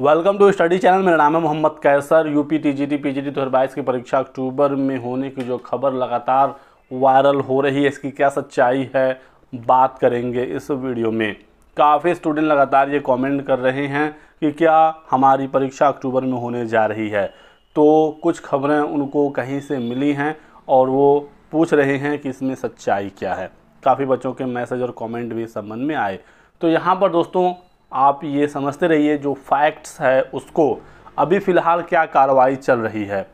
welcome to study channel मेरा नाम है मोहम्मद कैसर यूपी टीजीटी पीजीटी 2022 की परीक्षा अक्टूबर में होने की जो खबर लगातार वायरल हो रही है इसकी क्या सच्चाई है बात करेंगे इस वीडियो में काफ़ी स्टूडेंट लगातार ये कमेंट कर रहे हैं कि क्या हमारी परीक्षा अक्टूबर में होने जा रही है तो कुछ खबरें उनको कहीं से मिली हैं और वो पूछ रहे हैं कि इसमें सच्चाई क्या है काफ़ी बच्चों के मैसेज और कमेंट भी इस संबंध में आए तो यहाँ पर दोस्तों आप ये समझते रहिए जो फैक्ट्स है उसको अभी फ़िलहाल क्या कार्रवाई चल रही है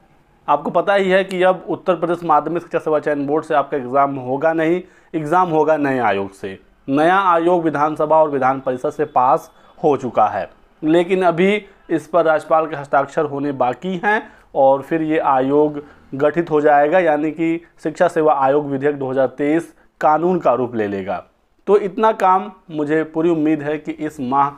आपको पता ही है कि अब उत्तर प्रदेश माध्यमिक शिक्षा सेवा चयन बोर्ड से आपका एग्ज़ाम होगा नहीं एग्ज़ाम होगा नए आयोग से नया आयोग विधानसभा और विधान परिषद से पास हो चुका है लेकिन अभी इस पर राज्यपाल के हस्ताक्षर होने बाकी हैं और फिर ये आयोग गठित हो जाएगा यानी कि शिक्षा सेवा आयोग विधेयक 2023 कानून का रूप ले लेगा तो इतना काम मुझे पूरी उम्मीद है कि इस माह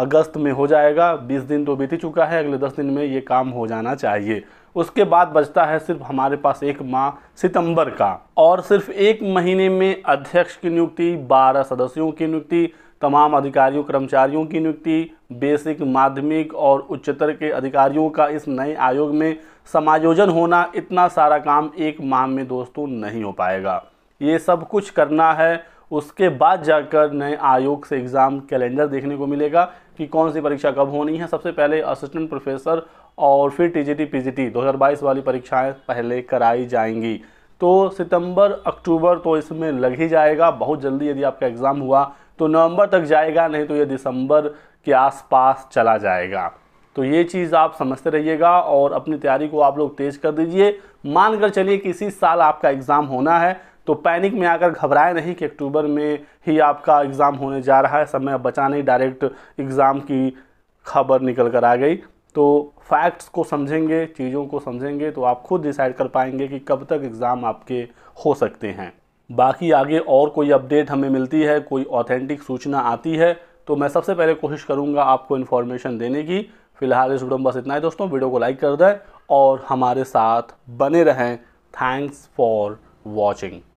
अगस्त में हो जाएगा 20 दिन तो बीत ही चुका है अगले 10 दिन में ये काम हो जाना चाहिए उसके बाद बचता है सिर्फ हमारे पास एक माह सितंबर का और सिर्फ एक महीने में अध्यक्ष की नियुक्ति 12 सदस्यों की नियुक्ति तमाम अधिकारियों कर्मचारियों की नियुक्ति बेसिक माध्यमिक और उच्चतर के अधिकारियों का इस नए आयोग में समायोजन होना इतना सारा काम एक माह में दोस्तों नहीं हो पाएगा ये सब कुछ करना है उसके बाद जाकर नए आयोग से एग्ज़ाम कैलेंडर देखने को मिलेगा कि कौन सी परीक्षा कब होनी है सबसे पहले असिस्टेंट प्रोफेसर और फिर टीजीटी पीजीटी 2022 वाली परीक्षाएं पहले कराई जाएंगी तो सितंबर अक्टूबर तो इसमें लग ही जाएगा बहुत जल्दी यदि आपका एग्ज़ाम हुआ तो नवंबर तक जाएगा नहीं तो ये दिसंबर के आसपास चला जाएगा तो ये चीज़ आप समझते रहिएगा और अपनी तैयारी को आप लोग तेज़ कर दीजिए मानकर चलिए कि इसी साल आपका एग्ज़ाम होना है तो पैनिक में आकर घबराए नहीं कि अक्टूबर में ही आपका एग्ज़ाम होने जा रहा है समय बचा नहीं डायरेक्ट एग्ज़ाम की खबर निकल कर आ गई तो फैक्ट्स को समझेंगे चीज़ों को समझेंगे तो आप खुद डिसाइड कर पाएंगे कि कब तक एग्ज़ाम आपके हो सकते हैं बाकी आगे और कोई अपडेट हमें मिलती है कोई ऑथेंटिक सूचना आती है तो मैं सबसे पहले कोशिश करूँगा आपको इन्फॉर्मेशन देने की फिलहाल इस वीडियो में बस इतना ही दोस्तों वीडियो को लाइक कर दें और हमारे साथ बने रहें थैंक्स फॉर वॉचिंग